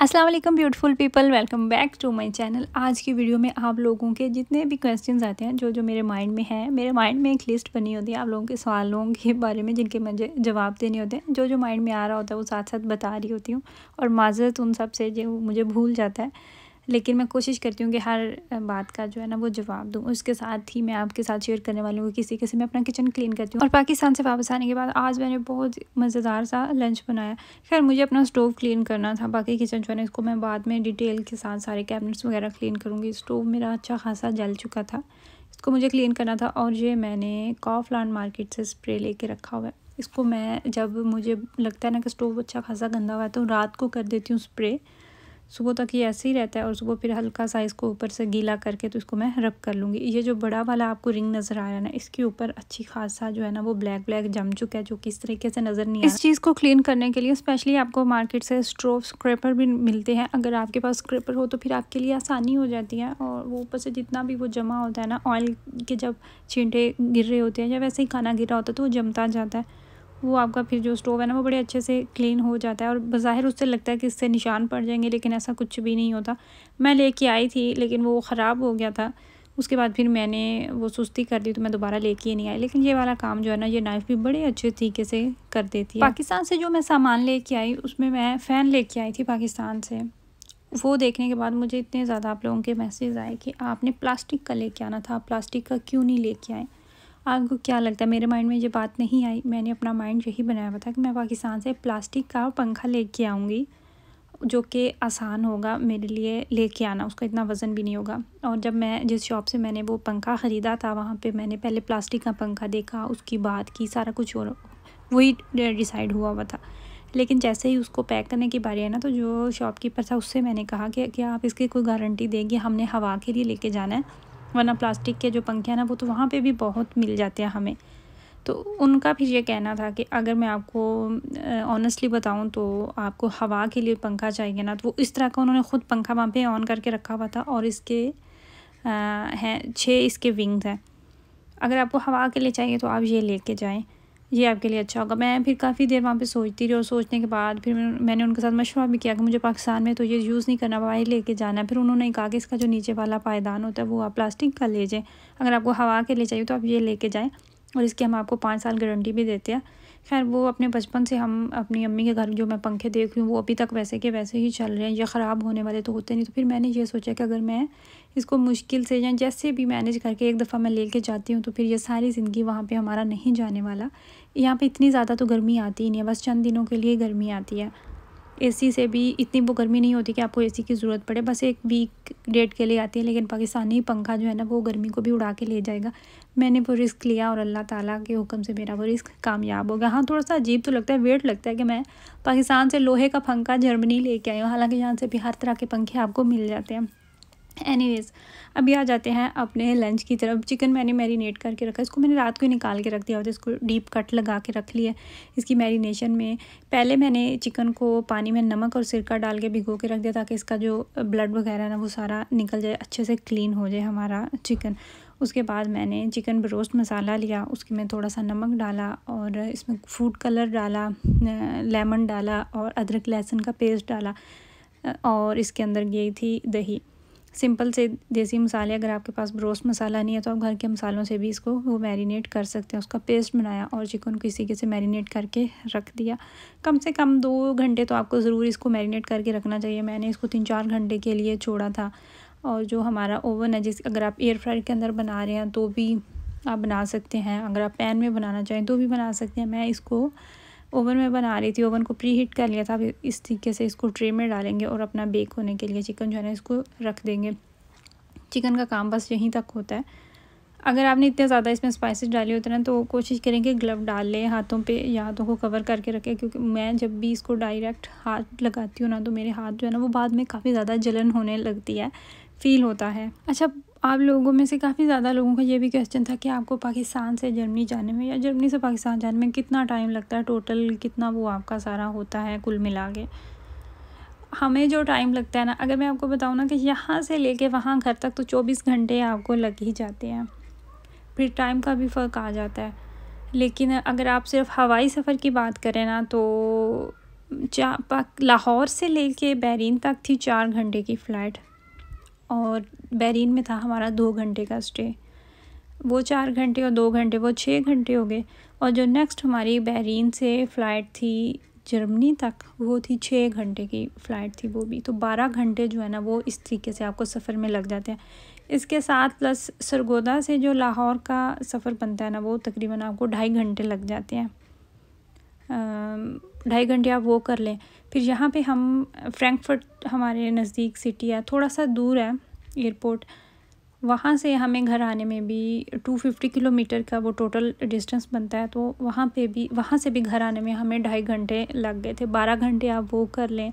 Aslam beautiful people welcome back to my channel आज की video में आप लोगों के जितने भी क्वेश्चंस आते हैं जो जो मेरे माइंड में है मेरे माइंड में एक लिस्ट बनी होती है आप लोगों के सवालों के बारे में जिनके मुझे जवाब देने होते हैं जो जो माइंड में आ रहा होता है वो साथ साथ बता रही होती हूँ और माजरत उन सब से जो मुझे भूल जाता है लेकिन मैं कोशिश करती हूँ कि हर बात का जो है ना वो जवाब दूँ उसके साथ ही मैं आपके साथ शेयर करने वाली हूँ किसी किसी मैं अपना किचन क्लीन करती हूँ और पाकिस्तान से वापस आने के बाद आज मैंने बहुत मज़ेदार सा लंच बनाया खैर मुझे अपना स्टोव क्लीन करना था बाकी किचन जो है ना इसको मैं बाद में डिटेल के साथ सारे कैबिनेट्स वगैरह क्लीन करूँगी स्टोव मेरा अच्छा खासा जल चुका था इसको मुझे क्लीन करना था और ये मैंने कॉफलान मार्केट से स्प्रे लेके रखा हुआ है इसको मैं जब मुझे लगता है ना कि स्टोव अच्छा खासा गंदा हुआ है तो रात को कर देती हूँ स्प्रे सुबह तक ये ऐसे ही रहता है और सुबह फिर हल्का सा इसको ऊपर से गीला करके तो इसको मैं रब कर लूँगी ये जो बड़ा वाला आपको रिंग नज़र आ रहा है ना इसके ऊपर अच्छी खासा जो है ना वो ब्लैक ब्लैक जम चुका है जो कि इस तरीके से नज़र नहीं इस चीज़ को क्लीन करने के लिए स्पेशली आपको मार्केट से स्ट्रोव स्क्रैपर भी मिलते हैं अगर आपके पास स्क्रैपर हो तो फिर आपके लिए आसानी हो जाती है और वो ऊपर से जितना भी वो जमा होता है ना ऑयल के जब छींटे गिर रहे होते हैं या वैसे ही खाना गिर रहा होता है तो वो जमता जाता है वो आपका फिर जो स्टोव है ना वो बड़े अच्छे से क्लीन हो जाता है और बाहर उससे लगता है कि इससे निशान पड़ जाएंगे लेकिन ऐसा कुछ भी नहीं होता मैं लेके आई थी लेकिन वो ख़राब हो गया था उसके बाद फिर मैंने वो सुस्ती कर दी तो मैं दोबारा लेके ही नहीं आई लेकिन ये वाला काम जो है ना ये नाइफ़ भी बड़े अच्छे तरीके से कर देती है पाकिस्तान से जो मैं सामान लेके आई उसमें मैं फ़ैन लेके आई थी पाकिस्तान से वो देखने के बाद मुझे इतने ज़्यादा आप लोगों के मैसेज आए कि आपने प्लास्टिक का लेके आना था प्लास्टिक का क्यों नहीं लेके आए आपको क्या लगता है मेरे माइंड में ये बात नहीं आई मैंने अपना माइंड यही बनाया हुआ था कि मैं पाकिस्तान से प्लास्टिक का पंखा लेके आऊँगी जो कि आसान होगा मेरे लिए लेके आना उसका इतना वज़न भी नहीं होगा और जब मैं जिस शॉप से मैंने वो पंखा ख़रीदा था वहाँ पे मैंने पहले प्लास्टिक का पंखा देखा उसकी बात की सारा कुछ और वही डिसाइड हुआ हुआ था लेकिन जैसे ही उसको पैक करने की बारी है ना तो जो शॉपकीपर था उससे मैंने कहा कि क्या आप इसकी कोई गारंटी देंगे हमने हवा के लिए लेके जाना है वरना प्लास्टिक के जो पंखे हैं ना वो तो वहाँ पे भी बहुत मिल जाते हैं हमें तो उनका भी ये कहना था कि अगर मैं आपको ऑनेस्टली बताऊँ तो आपको हवा के लिए पंखा चाहिए ना तो वो इस तरह का उन्होंने ख़ुद पंखा वहाँ पे ऑन करके रखा हुआ था और इसके हैं छः इसके विंग्स हैं अगर आपको हवा के लिए चाहिए तो आप ये ले कर जाएँ ये आपके लिए अच्छा होगा मैं फिर काफ़ी देर वहाँ पे सोचती रही और सोचने के बाद फिर मैंने उनके साथ मशवरा भी किया कि मुझे पाकिस्तान में तो ये यूज़ नहीं करना वाई लेके जाना फिर उन्होंने कहा कि इसका जो नीचे वाला पायदान होता है वो आप प्लास्टिक का ले जाएँ अगर आपको हवा के लिए चाहिए तो आप ये लेके जाएँ और इसकी हम आपको पाँच साल गारंटी भी देते हैं खैर वो अपने बचपन से हम अपनी अम्मी के घर जो मैं पंखे देख रही हूँ वो अभी तक वैसे के वैसे ही चल रहे हैं या ख़राब होने वाले तो होते नहीं तो फिर मैंने ये सोचा कि अगर मैं इसको मुश्किल से या जैसे भी मैनेज करके एक दफ़ा मैं लेके जाती हूँ तो फिर ये सारी ज़िंदगी वहाँ पर हमारा नहीं जाने वाला यहाँ पर इतनी ज़्यादा तो गर्मी आती ही नहीं है बस चंद दिनों के लिए गर्मी आती है एसी से भी इतनी वो गर्मी नहीं होती कि आपको एसी की ज़रूरत पड़े बस एक वीक डेट के लिए आती है लेकिन पाकिस्तानी पंखा जो है ना वो गर्मी को भी उड़ा के ले जाएगा मैंने वो रिस्क लिया और अल्लाह ताला के हुक्म से मेरा वो रिस्क कामयाब हो गया हाँ थोड़ा सा अजीब तो लगता है वेट लगता है कि मैं पाकिस्तान से लोहे का पंखा जर्मनी लेके आई हूँ हालाँकि यहाँ से भी हर तरह के पंखे आपको मिल जाते हैं एनीवेज़ अभी आ जाते हैं अपने लंच की तरफ चिकन मैंने मैरिनेट करके रखा इसको मैंने रात को ही निकाल के रख दिया होता इसको डीप कट लगा के रख लिया इसकी मैरिनेशन में पहले मैंने चिकन को पानी में नमक और सिरका डाल के भिगो के रख दिया ताकि इसका जो ब्लड वगैरह ना वो सारा निकल जाए अच्छे से क्लीन हो जाए हमारा चिकन उसके बाद मैंने चिकन रोस्ट मसाला लिया उसके में थोड़ा सा नमक डाला और इसमें फूड कलर डाला लेमन डाला और अदरक लहसुन का पेस्ट डाला और इसके अंदर गई थी दही सिंपल से देसी मसाले अगर आपके पास ब्रोस्ट मसाला नहीं है तो आप घर के मसालों से भी इसको वो मैरिनेट कर सकते हैं उसका पेस्ट बनाया और चिकन को इसी के से मैरिनेट करके रख दिया कम से कम दो घंटे तो आपको ज़रूर इसको मैरिनेट करके रखना चाहिए मैंने इसको तीन चार घंटे के लिए छोड़ा था और जो हमारा ओवन है जिस अगर आप एयर फ्रायर के अंदर बना रहे हैं तो भी आप बना सकते हैं अगर आप पैन में बनाना चाहें तो भी बना सकते हैं मैं इसको ओवन में बना रही थी ओवन को प्री हीट कर लिया था अब इस तरीके से इसको ट्रे में डालेंगे और अपना बेक होने के लिए चिकन जो है ना इसको रख देंगे चिकन का काम बस यहीं तक होता है अगर आपने इतने ज़्यादा इसमें स्पाइसेस डाले होते ना तो कोशिश करें कि ग्लव डाल लें हाथों पे या हाथों को कवर करके रखें क्योंकि मैं जब भी इसको डायरेक्ट हाथ लगाती हूँ ना तो मेरे हाथ जो है ना वो बाद में काफ़ी ज़्यादा जलन होने लगती है फील होता है अच्छा आप लोगों में से काफ़ी ज़्यादा लोगों का ये भी क्वेश्चन था कि आपको पाकिस्तान से जर्मनी जाने में या जर्मनी से पाकिस्तान जाने में कितना टाइम लगता है टोटल कितना वो आपका सारा होता है कुल मिला के हमें जो टाइम लगता है ना अगर मैं आपको बताऊँ ना कि यहाँ से लेके वहाँ घर तक तो चौबीस घंटे आपको लग ही जाते हैं फिर टाइम का भी फ़र्क आ जाता है लेकिन अगर आप सिर्फ हवाई सफ़र की बात करें ना तो लाहौर से लेके बहरीन तक थी चार घंटे की फ़्लाइट और बैरीन में था हमारा दो घंटे का स्टे वो चार घंटे और दो घंटे वो छः घंटे हो गए और जो नेक्स्ट हमारी बहरीन से फ़्लाइट थी जर्मनी तक वो थी छः घंटे की फ़्लाइट थी वो भी तो बारह घंटे जो है ना वो इस तरीके से आपको सफ़र में लग जाते हैं इसके साथ प्लस सरगोदा से जो लाहौर का सफ़र बनता है ना वो तकरीबन आपको ढाई घंटे लग जाते हैं ढाई घंटे आप वो कर लें फिर यहाँ पे हम फ्रैंकफर्ट हमारे नज़दीक सिटी है थोड़ा सा दूर है एयरपोर्ट वहाँ से हमें घर आने में भी टू फिफ्टी किलोमीटर का वो टोटल डिस्टेंस बनता है तो वहाँ पे भी वहाँ से भी घर आने में हमें ढाई घंटे लग गए थे बारह घंटे आप वो कर लें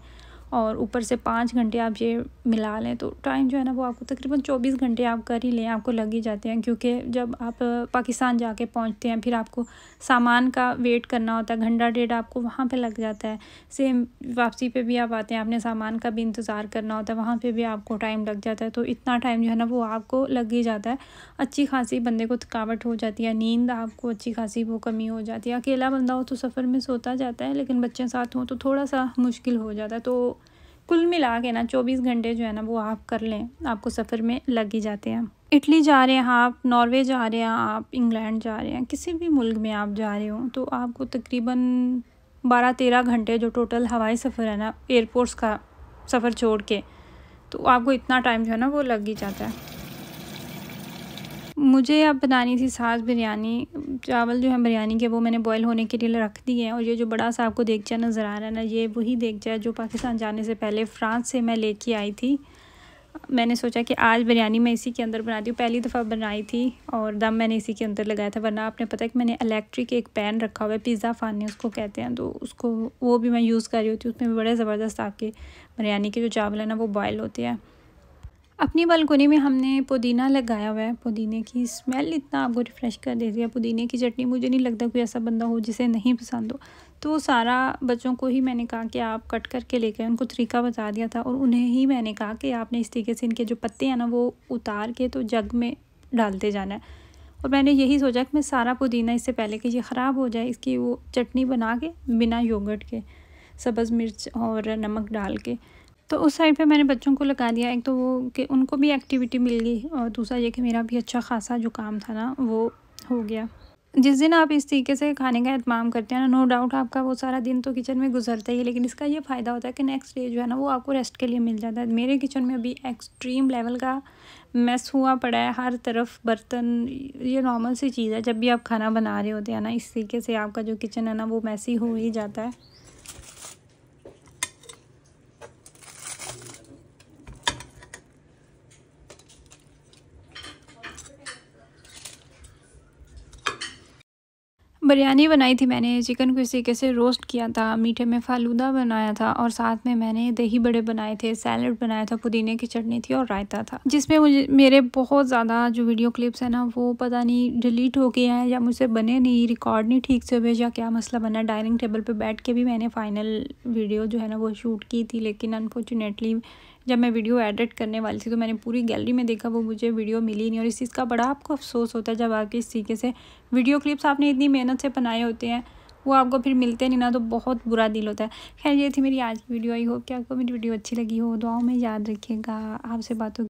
और ऊपर से पाँच घंटे आप ये मिला लें तो टाइम जो है ना वो आपको तकरीबन चौबीस घंटे आप कर ही लें आपको लग ही जाते हैं क्योंकि जब आप पाकिस्तान जाके पहुँचते हैं फिर आपको सामान का वेट करना होता है घंटा डेढ़ आपको वहाँ पर लग जाता है सेम वापसी पर भी आप आते हैं आपने सामान का भी इंतज़ार करना होता है वहाँ पर भी आपको टाइम लग जाता है तो इतना टाइम जो है ना वो आपको लग ही जाता है अच्छी खासी बंदे को थकावट हो जाती है नींद आपको अच्छी खासी वो कमी हो जाती है अकेला बंदा हो तो सफ़र में सोता जाता है लेकिन बच्चे साथ हों तो थोड़ा सा मुश्किल हो जाता है तो कुल मिला के ना चौबीस घंटे जो है ना वो आप कर लें आपको सफ़र में लग ही जाते हैं इटली जा रहे हैं आप नॉर्वे जा रहे हैं आप इंग्लैंड जा रहे हैं किसी भी मुल्क में आप जा रहे हो तो आपको तकरीबन बारह तेरह घंटे जो टोटल हवाई सफ़र है ना एयरपोर्ट्स का सफ़र छोड़ के तो आपको इतना टाइम जो है ना वो लग ही जाता है मुझे अब बनानी थी सास बिरयानी चावल जो है बिरयानी के वो मैंने बॉयल होने के लिए रख दिए हैं और ये जो बड़ा सा आपको देखचा नज़र आ रहा है ना ये वही देखचा है जो पाकिस्तान जाने से पहले फ्रांस से मैं लेके आई थी मैंने सोचा कि आज बिरयानी मैं इसी के अंदर बनाती हूँ पहली दफ़ा बनाई थी और दम मैंने इसी के अंदर लगाया था वरना आपने पता है कि मैंने इलेक्ट्रिक एक पैन रखा हुआ है पिज़्ज़ा फाने उसको कहते हैं तो उसको वो भी मैं यूज़ कर रही होती हूँ उसमें भी बड़े ज़बरदस्त आके बिरयानी के जो चावल है ना वो बॉयल होते हैं अपनी बालकोनी में हमने पुदीना लगाया हुआ है पुदीने की स्मेल इतना आपको रिफ़्रेश कर देती है पुदीने की चटनी मुझे नहीं लगता कोई ऐसा बंदा हो जिसे नहीं पसंद हो तो वो सारा बच्चों को ही मैंने कहा कि आप कट करके ले गए उनको तरीका बता दिया था और उन्हें ही मैंने कहा कि आपने इस तरीके से इनके जो पत्ते हैं ना वो उतार के तो जग में डालते जाना है और मैंने यही सोचा कि मैं सारा पुदीना इससे पहले कि ये ख़राब हो जाए इसकी वो चटनी बना के बिना योगर्ट के सब्ज़ मिर्च और नमक डाल के तो उस साइड पे मैंने बच्चों को लगा दिया एक तो वो कि उनको भी एक्टिविटी मिल गई और दूसरा ये कि मेरा भी अच्छा खासा जो काम था ना वो हो गया जिस दिन आप इस तरीके से खाने का अहतमाम करते हैं ना नो डाउट आपका वो सारा दिन तो किचन में गुजरता ही है लेकिन इसका ये फ़ायदा होता है कि नेक्स्ट डे जो है ना वो आपको रेस्ट के लिए मिल जाता है मेरे किचन में अभी एक्सट्रीम लेवल का मेस हुआ पड़ा है हर तरफ बर्तन ये नॉर्मल सी चीज़ है जब भी आप खाना बना रहे होते हैं ना इस तरीके से आपका जो किचन है ना वो मैसी हो ही जाता है बिरयानी बनाई थी मैंने चिकन को इस तरीके से रोस्ट किया था मीठे में फालूदा बनाया था और साथ में मैंने दही बड़े बनाए थे सैलड बनाया था पुदीने की चटनी थी और रायता था जिसमें मुझे मेरे बहुत ज़्यादा जो वीडियो क्लिप्स हैं ना वो पता नहीं डिलीट हो गए हैं या मुझसे बने नहीं रिकॉर्ड नहीं ठीक से हुए या क्या मसला बना डाइनिंग टेबल पर बैठ के भी मैंने फाइनल वीडियो जो है ना वो शूट की थी लेकिन अनफॉर्चुनेटली जब मैं वीडियो एडिट करने वाली थी तो मैंने पूरी गैलरी में देखा वो मुझे वीडियो मिली नहीं और इस चीज़ का बड़ा आपको अफसोस होता है जब आपके इस तरीके से वीडियो क्लिप्स आपने इतनी मेहनत से बनाए होते हैं वो आपको फिर मिलते नहीं ना तो बहुत बुरा दिल होता है खैर ये थी मेरी आज की वीडियो आई होप कि आपको मेरी वीडियो अच्छी लगी हो दुआओं में याद रखिएगा आपसे बातों